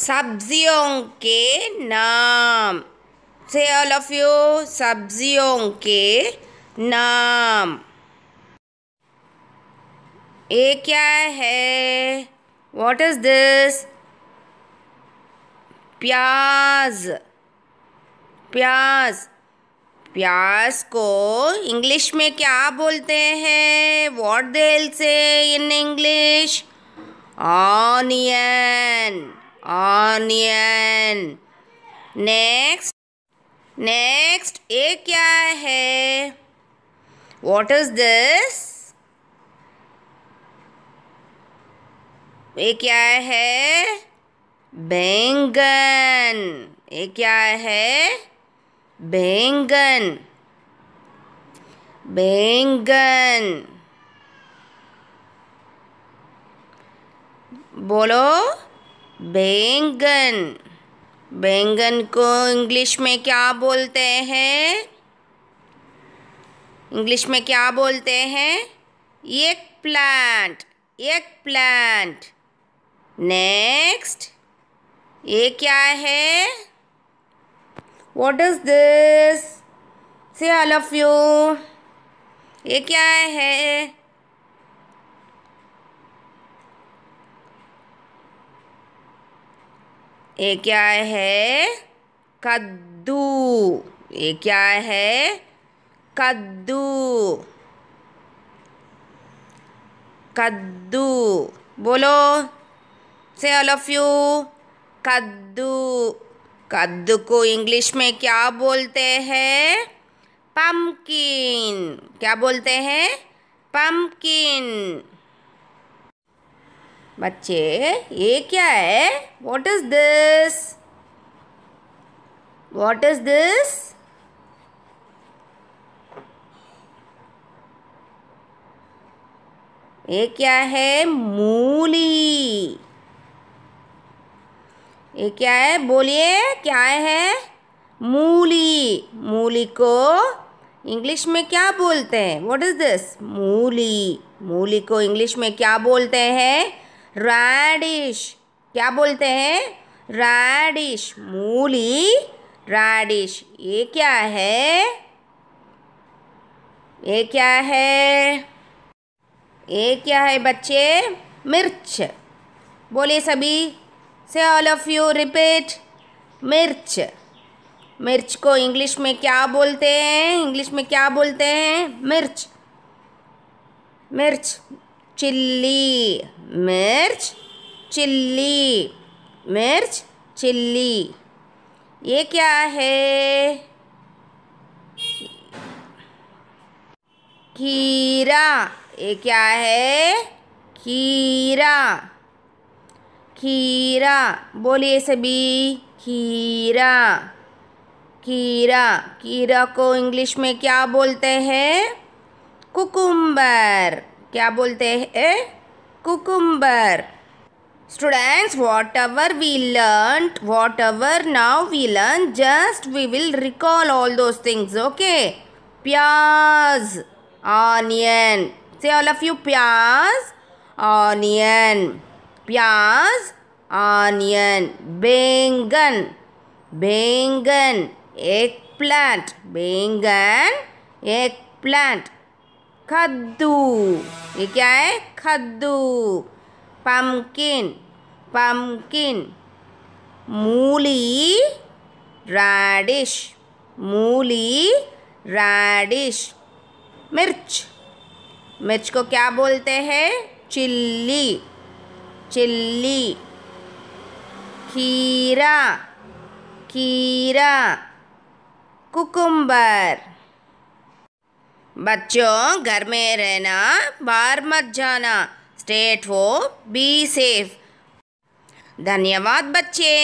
सब्जियों के नाम से ऑल ऑफ यू सब्जियों के नाम ये क्या है वॉट इज दिस प्याज प्याज प्याज को इंग्लिश में क्या बोलते हैं वॉट दिल से in English onion onion next next ये क्या है वॉट इज दिस ये क्या है बैंगन ये क्या है बैंगन बैंगन बोलो बैंगन बैंगन को इंग्लिश में क्या बोलते हैं इंग्लिश में क्या बोलते हैं एक प्लांट एक प्लांट नेक्स्ट ये क्या है what is this say all of you ये क्या है ये क्या है कद्दू ये क्या है कद्दू कद्दू बोलो से ऑल ऑफ यू कद्दू कद्दू को इंग्लिश में क्या बोलते हैं पम्पकिन क्या बोलते हैं पम्पकिन बच्चे ये क्या है what is this what is this ये क्या है मूली ये क्या है बोलिए क्या है मूली मूली को इंग्लिश में क्या बोलते हैं व्हाट इज दिस मूली मूली को इंग्लिश में क्या बोलते हैं रैडिश क्या बोलते हैं रैडिश मूली रैडिश ये क्या है ये क्या है ये क्या है बच्चे मिर्च बोले सभी से ऑल ऑफ यू रिपीट मिर्च मिर्च को इंग्लिश में क्या बोलते हैं इंग्लिश में क्या बोलते हैं मिर्च मिर्च चिल्ली मिर्च चिल्ली मिर्च चिल्ली ये क्या है खीरा ये क्या है खीरा खीरा बोलिए सभी खीरा खीरा खीरा को इंग्लिश में क्या बोलते हैं कुकुम्बर क्या बोलते हैं cucumber. Students, whatever we learnt, whatever now we learn, just we will recall all those things, okay? Pyaz, onion. Say all of you, pyaz, onion. Pyaz, onion. Bengan, bengan. Eggplant, bengan, eggplant. खद्दू ये क्या है खद्दू pumpkin pumpkin मूली राडिश मूली राडिश मिर्च मिर्च को क्या बोलते हैं चिल्ली चिल्ली खीरा खीरा कुकुम्बर बच्चों घर में रहना बाहर मत जाना स्टेट हो बी सेफ धन्यवाद बच्चे